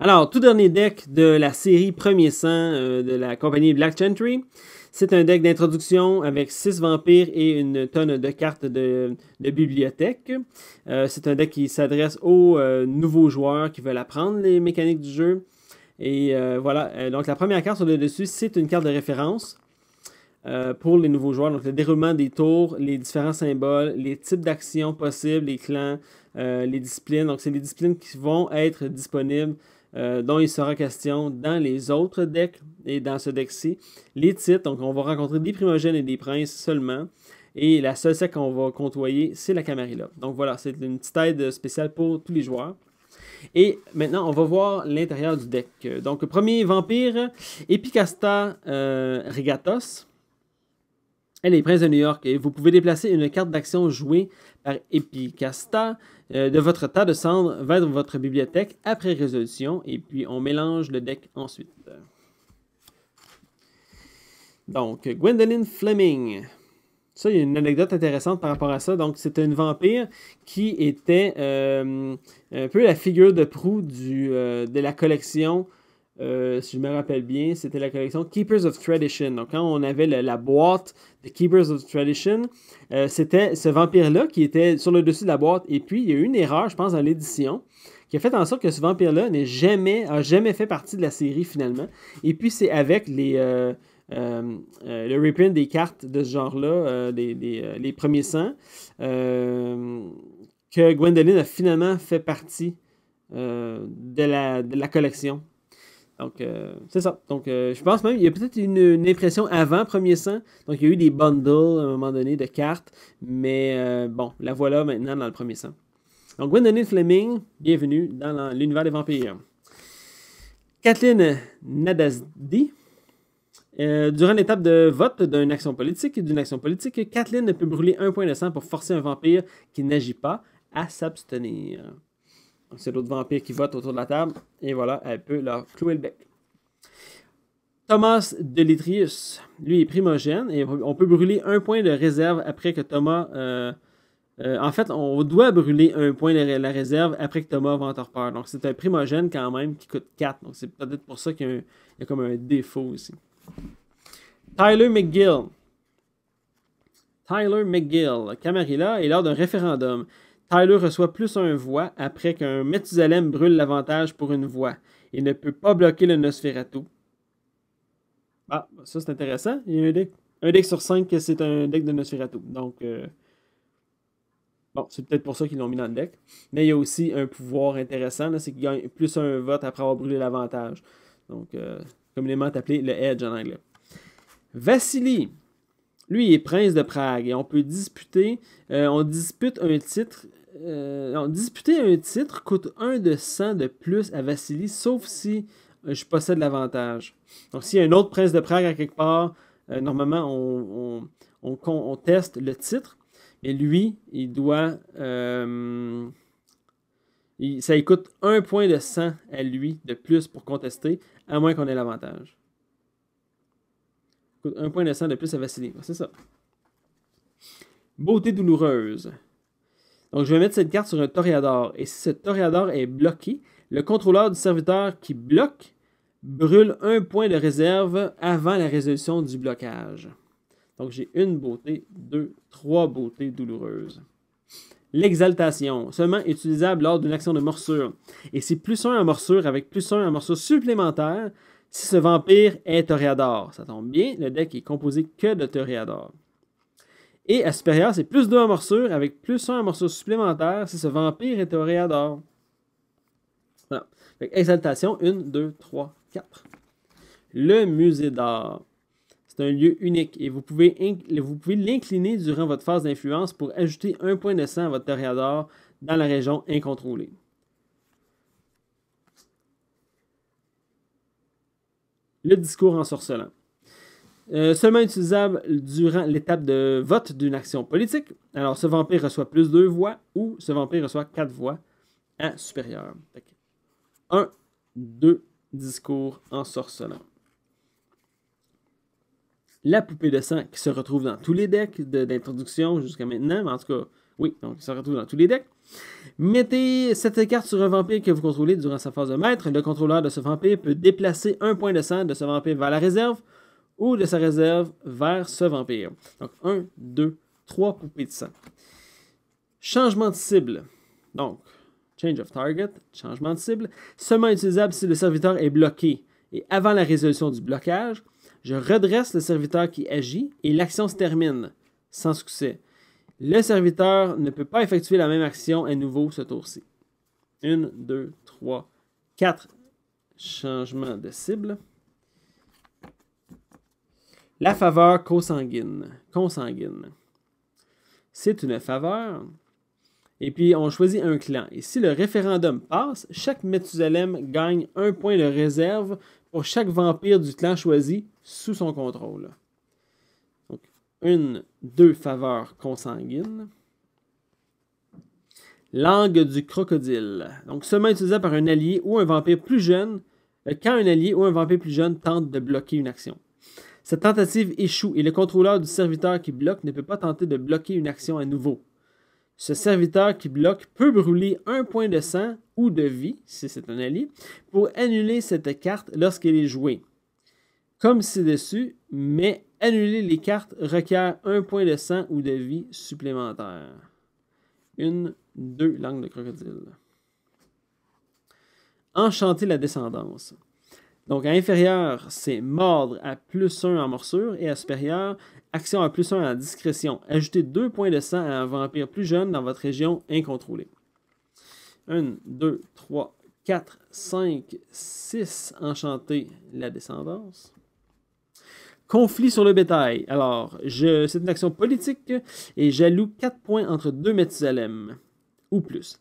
Alors, tout dernier deck de la série Premier Sang euh, de la compagnie Black Gentry. C'est un deck d'introduction avec 6 vampires et une tonne de cartes de, bibliothèque. Euh, c'est un deck qui s'adresse aux euh, nouveaux joueurs qui veulent apprendre les mécaniques du jeu. Et voilà, donc la première carte sur le dessus, c'est une carte de référence pour les nouveaux joueurs. Donc le déroulement des tours, les différents symboles, les types d'actions possibles, les clans, les disciplines. Donc c'est les disciplines qui vont être disponibles euh, dont il sera question dans les autres decks et dans ce deck-ci. Les titres, donc on va rencontrer des primogènes et des princes seulement. Et la seule sec qu'on va côtoyer, c'est la Camarilla. Donc voilà, c'est une petite aide spéciale pour tous les joueurs. Et maintenant, on va voir l'intérieur du deck. Donc, premier vampire, Epicasta Rigatos. Euh, Regatos. Elle est prince de New York et vous pouvez déplacer une carte d'action jouée Epicasta euh, de votre tas de cendres vers votre bibliothèque après résolution et puis on mélange le deck ensuite. Donc, Gwendolyn Fleming. Ça, il y a une anecdote intéressante par rapport à ça. Donc, c'était une vampire qui était euh, un peu la figure de proue du, euh, de la collection euh, si je me rappelle bien, c'était la collection Keepers of Tradition. Donc, quand on avait la, boîte de Keepers of Tradition, euh, c'était ce vampire-là qui était sur le dessus de la boîte. Et puis, il y a eu une erreur, je pense, dans l'édition qui a fait en sorte que ce vampire-là n'a jamais, jamais fait partie de la série finalement. Et puis, c'est avec les. Euh, le reprint des cartes de ce genre-là, les premiers sangs, que Gwendolyn a finalement fait partie de la collection. Donc, euh, c'est ça. Donc, euh, je pense même il y a peut-être une, impression avant Premier sang. Donc, il y a eu des bundles à un moment donné de cartes. Mais euh, bon, la voilà maintenant dans le Premier sang. Donc, Gwendolyn Fleming, bienvenue dans l'univers des vampires. Kathleen Nadazdi. durant l'étape de vote d'une action politique et d'une action politique, Kathleen peut brûler un point de sang pour forcer un vampire qui n'agit pas à s'abstenir c'est d'autres vampires qui vote autour de la table. Et voilà, elle peut leur clouer le bec. Thomas Delitrius, lui, est primogène et on peut brûler un point de réserve après que Thomas. Euh, euh, en fait, on doit brûler un point de la réserve après que Thomas va en Donc, c'est un primogène quand même qui coûte 4. Donc, c'est peut-être pour ça qu'il y, y, a comme un défaut aussi. Tyler McGill. Tyler McGill, Camarilla, est lors d'un référendum. Tyler reçoit plus un voix après qu'un Methusalem brûle l'avantage pour une voix. et ne peut pas bloquer le Nosferatu. Ah, ça c'est intéressant. Il y a un deck, un deck sur 5 que c'est un deck de Nosferatu. Donc, euh, bon, c'est peut-être pour ça qu'ils l'ont mis dans le deck. Mais il y a aussi un pouvoir intéressant, c'est qu'il gagne plus un vote après avoir brûlé l'avantage. Donc, euh, communément appelé le Edge en anglais. Vassili, lui, il est prince de Prague et on peut disputer, euh, on dispute un titre euh, disputer un titre coûte 1 de 100 de plus à Vassili, sauf si euh, je possède l'avantage. Donc, s'il y a un autre prince de Prague à quelque part, euh, normalement, on, conteste teste le titre. Mais lui, il doit. ça coûte 1 point de 100 à lui de plus pour contester, à moins qu'on ait l'avantage. 1 point de 100 de plus à Vassili. C'est ça. Beauté douloureuse. Donc, je vais mettre cette carte sur un toréador. Et si ce toréador est bloqué, le contrôleur du serviteur qui bloque brûle un point de réserve avant la résolution du blocage. Donc, j'ai une beauté, deux, trois beautés douloureuses. L'exaltation, seulement utilisable lors d'une action de morsure. Et c'est plus un en morsure avec plus un en morsure supplémentaire si ce vampire est toréador. Ça tombe bien, le deck est composé que de toréador. Et à supérieur, c'est plus 2 en avec plus 1 en supplémentaire si ce vampire est toréador. Voilà. exaltation 1, 2, 3, 4. Le musée d'art. C'est un lieu unique et vous pouvez, vous pouvez l'incliner durant votre phase d'influence pour ajouter un point de sang à votre d'or dans la région incontrôlée. Le discours en ensorcelant. Euh, seulement utilisable durant l'étape de vote d'une action politique. Alors, ce vampire reçoit plus deux voix ou ce vampire reçoit quatre voix à supérieur. Un, deux discours en ensorcelants. La poupée de sang qui se retrouve dans tous les decks d'introduction jusqu'à maintenant, mais en tout cas, oui, donc il se retrouve dans tous les decks. Mettez cette carte sur un vampire que vous contrôlez durant sa phase de maître. Le contrôleur de ce vampire peut déplacer un point de sang de ce vampire vers la réserve ou de sa réserve vers ce vampire. Donc 1, 2, 3 poupées de sang. Changement de cible. Donc, change of target, changement de cible. Seulement utilisable si le serviteur est bloqué. Et avant la résolution du blocage, je redresse le serviteur qui agit et l'action se termine, sans succès. Le serviteur ne peut pas effectuer la même action à nouveau ce tour-ci. 1, 2, 3, 4 Changement de cible. La faveur consanguine. Consanguine. C'est une faveur. Et puis, on choisit un clan. Et si le référendum passe, chaque Métusalem gagne un point de réserve pour chaque vampire du clan choisi sous son contrôle. Donc, une, deux faveurs consanguines. Langue du crocodile. Donc, seulement utilisé par un allié ou un vampire plus jeune, euh, quand un allié ou un vampire plus jeune tente de bloquer une action. Cette tentative échoue et le contrôleur du serviteur qui bloque ne peut pas tenter de bloquer une action à nouveau. Ce serviteur qui bloque peut brûler un point de sang ou de vie, si c'est un allié, pour annuler cette carte lorsqu'elle est jouée. Comme ci-dessus, mais annuler les cartes requiert un point de sang ou de vie supplémentaire. Une, deux langues de crocodile. Enchanter la descendance. Donc à inférieur, c'est mordre à plus 1 en morsure et à supérieur, action à plus 1 en discrétion. Ajoutez 2 points de sang à un vampire plus jeune dans votre région incontrôlée. 1, 2, 3, 4, 5, 6. Enchanté, la descendance. Conflit sur le bétail. Alors, c'est une action politique et j'alloue 4 points entre deux métisalem ou plus.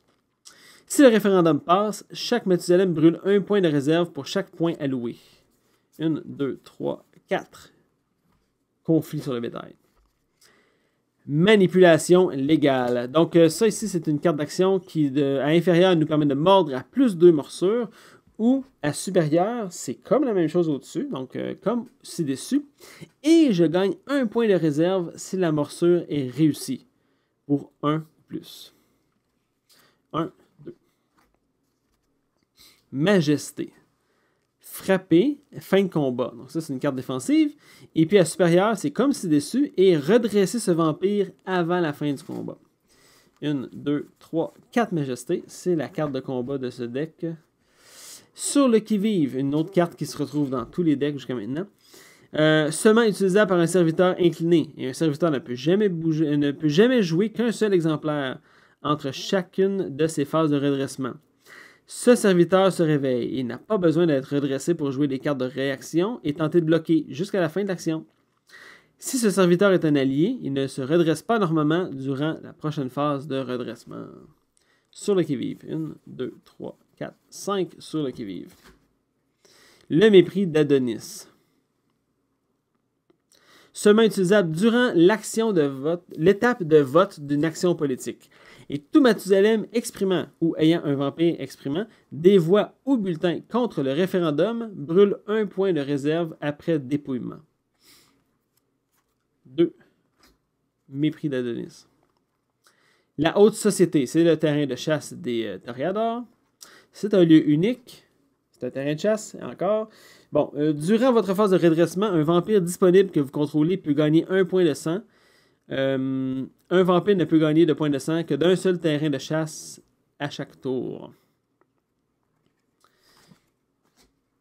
Si le référendum passe, chaque Matusalem brûle un point de réserve pour chaque point alloué. 1, 2, 3, 4. Conflit sur le bétail. Manipulation légale. Donc euh, ça ici, c'est une carte d'action qui, à inférieur nous permet de mordre à plus deux morsures ou à supérieur, c'est comme la même chose au-dessus, donc euh, comme ci-dessus. Et je gagne un point de réserve si la morsure est réussie pour un plus. 1 Majesté. Frapper, fin de combat. Donc ça, c'est une carte défensive. Et puis à supérieur, c'est comme si déçu, et redresser ce vampire avant la fin du combat. Une, deux, trois, quatre Majesté, C'est la carte de combat de ce deck. Sur le qui-vive, une autre carte qui se retrouve dans tous les decks jusqu'à maintenant. Euh, seulement utilisable par un serviteur incliné. Et un serviteur ne peut jamais, bouger, ne peut jamais jouer qu'un seul exemplaire entre chacune de ses phases de redressement. Ce serviteur se réveille. et n'a pas besoin d'être redressé pour jouer les cartes de réaction et tenter de bloquer jusqu'à la fin de l'action. Si ce serviteur est un allié, il ne se redresse pas normalement durant la prochaine phase de redressement. Sur le qui-vive. 1, 2, 3, 4, 5 sur le qui-vive. Le mépris d'Adonis. Seulement utilisable durant l'action de vote, l'étape de vote d'une action politique. Et tout Matusalem exprimant ou ayant un vampire exprimant des voix au bulletins contre le référendum brûle un point de réserve après dépouillement. 2. Mépris d'Adonis. La haute société, c'est le terrain de chasse des euh, C'est un lieu unique. C'est un terrain de chasse, encore. Bon, euh, durant votre phase de redressement, un vampire disponible que vous contrôlez peut gagner un point de sang euh, un vampire ne peut gagner de points de sang que d'un seul terrain de chasse à chaque tour.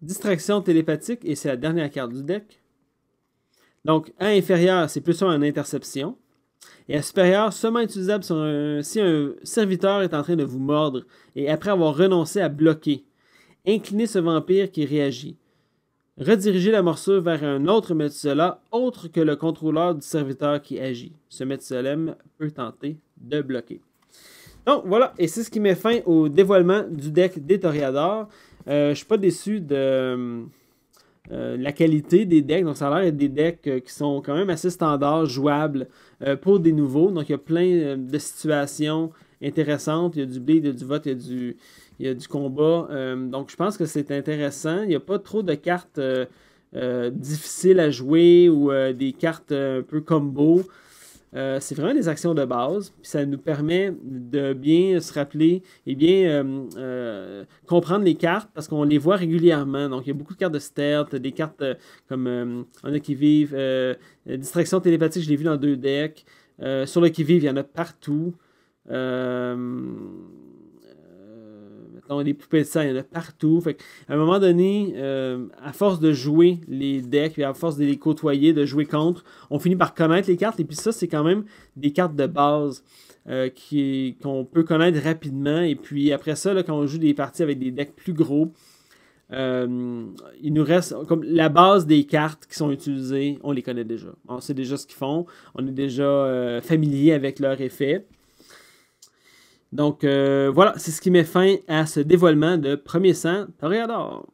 Distraction télépathique, et c'est la dernière carte du deck. Donc, à inférieur, c'est plus sûr en interception. Et à supérieur, seulement utilisable si un serviteur est en train de vous mordre et après avoir renoncé à bloquer. Inclinez ce vampire qui réagit rediriger la morsure vers un autre Metzuela autre que le contrôleur du serviteur qui agit. Ce Metzuelem peut tenter de bloquer. Donc voilà, et c'est ce qui met fin au dévoilement du deck des Toriadors. Euh, je suis pas déçu de euh, la qualité des decks. Donc ça a l'air d'être des decks euh, qui sont quand même assez standards, jouables pour des nouveaux. Donc il y a plein de situations intéressantes. Il y a du bleed, il y a du vote, il y a du, il y a du combat. Euh, donc je pense que c'est intéressant. Il n'y a pas trop de cartes euh, euh, difficiles à jouer ou des cartes un peu combo. c'est vraiment des actions de base, puis ça nous permet de bien se rappeler et bien comprendre les cartes parce qu'on les voit régulièrement. Donc, il y a beaucoup de cartes de stealth, des cartes comme On a qui vivent, distraction télépathique, je l'ai vu dans deux decks. sur le qui vive, il y en a partout. Euh, donc les poupées de sang, il y en a partout. Fait à un moment donné, euh, à force de jouer les decks, puis à force de les côtoyer, de jouer contre, on finit par connaître les cartes. Et puis ça, c'est quand même des cartes de base. Euh, qu'on peut connaître rapidement. Et puis après ça, quand on joue des parties avec des decks plus gros, euh, il nous reste comme la base des cartes qui sont utilisées, on les connaît déjà. On sait déjà ce qu'ils font, on est déjà familier avec leur effet. Donc euh, voilà, c'est ce qui met fin à ce dévoilement de Premier Sang Toréador.